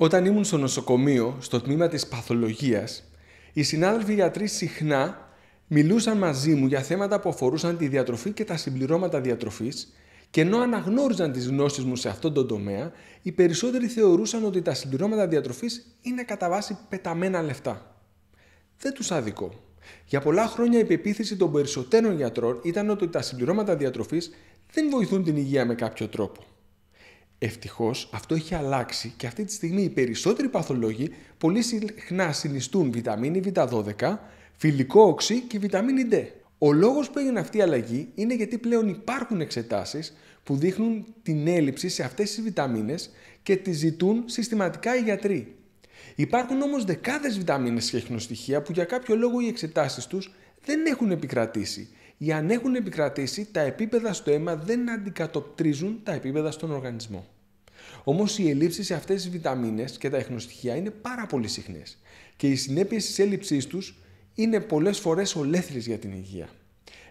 Όταν ήμουν στο νοσοκομείο, στο τμήμα της παθολογίας, οι συνάδελφοι γιατροί συχνά μιλούσαν μαζί μου για θέματα που αφορούσαν τη διατροφή και τα συμπληρώματα διατροφής και ενώ αναγνώριζαν τις γνώσεις μου σε αυτόν τον τομέα, οι περισσότεροι θεωρούσαν ότι τα συμπληρώματα διατροφής είναι κατά βάση πεταμένα λεφτά. Δεν τους αδικό. Για πολλά χρόνια η πεποίθηση των περισσότερων γιατρών ήταν ότι τα συμπληρώματα διατροφής δεν βοηθούν την υγεία με κάποιο τρόπο. Ευτυχώς αυτό έχει αλλάξει και αυτή τη στιγμή οι περισσότεροι παθολόγοι πολύ συχνά συνιστούν βιταμίνη Β12, φιλικό οξύ και βιταμίνη D. Ο λόγος που έγινε αυτή η αλλαγή είναι γιατί πλέον υπάρχουν εξετάσεις που δείχνουν την έλλειψη σε αυτές τις βιταμίνες και τις ζητούν συστηματικά οι γιατροί. Υπάρχουν όμως δεκάδες βιταμίνες και χινοστοιχεία που για κάποιο λόγο οι εξετάσεις τους δεν έχουν επικρατήσει ή αν έχουν επικρατήσει τα επίπεδα στο αίμα δεν αντικατοπτρίζουν τα επίπεδα στον οργανισμό. Όμως οι ελλείψεις σε αυτές τις βιταμίνες και τα εχνοστοιχεία είναι πάρα πολύ συχνές και οι συνέπειες της έλλειψής τους είναι πολλές φορές ολέθριες για την υγεία.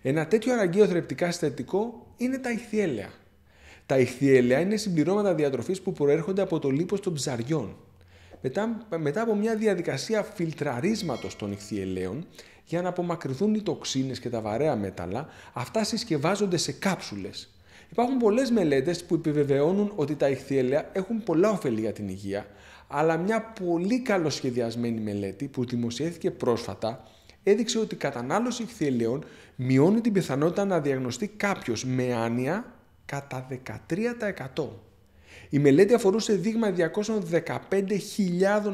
Ένα τέτοιο αραγκαίο θρεπτικά συστατικό είναι τα ηχθιέλαια. Τα ηχθιέλαια είναι συμπληρώματα διατροφής που προέρχονται από το λίπος των ψαριών, μετά, μετά από μια διαδικασία φιλτραρίσματος των ηχθιελαίων για να απομακρυνθούν οι τοξίνες και τα βαρέα μέταλλα, αυτά συσκευάζονται σε κάψουλες. Υπάρχουν πολλές μελέτες που επιβεβαιώνουν ότι τα ηχθιελαία έχουν πολλά ωφέλη για την υγεία, αλλά μια πολύ καλοσχεδιασμένη μελέτη που δημοσιεύθηκε πρόσφατα έδειξε ότι η κατανάλωση ηχθιελαίων μειώνει την πιθανότητα να διαγνωστεί κάποιος με άνοια κατά 13%. Η μελέτη αφορούσε δείγμα 215.000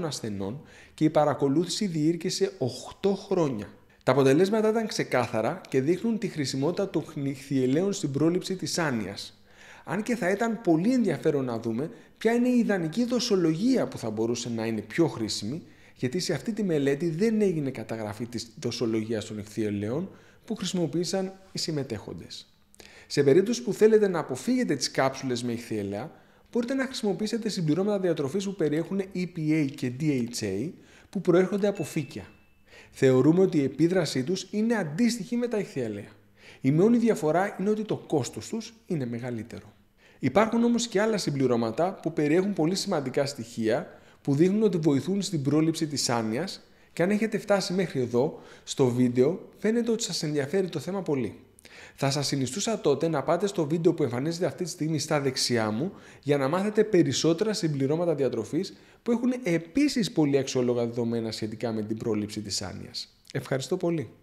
ασθενών και η παρακολούθηση διήρκεσε 8 χρόνια. Τα αποτελέσματα ήταν ξεκάθαρα και δείχνουν τη χρησιμότητα των χνηχθιελαίων στην πρόληψη της άνοιας. Αν και θα ήταν πολύ ενδιαφέρον να δούμε ποια είναι η ιδανική δοσολογία που θα μπορούσε να είναι πιο χρήσιμη, γιατί σε αυτή τη μελέτη δεν έγινε καταγραφή της δοσολογίας των χνηχθιελαίων που χρησιμοποίησαν οι συμμετέχοντες. Σε περίπτωση που θέλετε να αποφύγετε τις κάψουλες με ηχθιελαία, μπορείτε να χρησιμοποιήσετε συμπληρώματα διατροφής που περιέχουν EPA και DHA που προέρχονται από φύκια. Θεωρούμε ότι η επίδρασή τους είναι αντίστοιχη με τα ηχθιαλέα. Η μόνη διαφορά είναι ότι το κόστος τους είναι μεγαλύτερο. Υπάρχουν όμως και άλλα συμπληρώματα που περιέχουν πολύ σημαντικά στοιχεία που δείχνουν ότι βοηθούν στην πρόληψη της άνοιας και αν έχετε φτάσει μέχρι εδώ στο βίντεο φαίνεται ότι σας ενδιαφέρει το θέμα πολύ. Θα σας συνιστούσα τότε να πάτε στο βίντεο που εμφανίζεται αυτή τη στιγμή στα δεξιά μου για να μάθετε περισσότερα συμπληρώματα διατροφής που έχουν επίσης πολύ αξιόλογα δεδομένα σχετικά με την πρόληψη της άνοιας. Ευχαριστώ πολύ.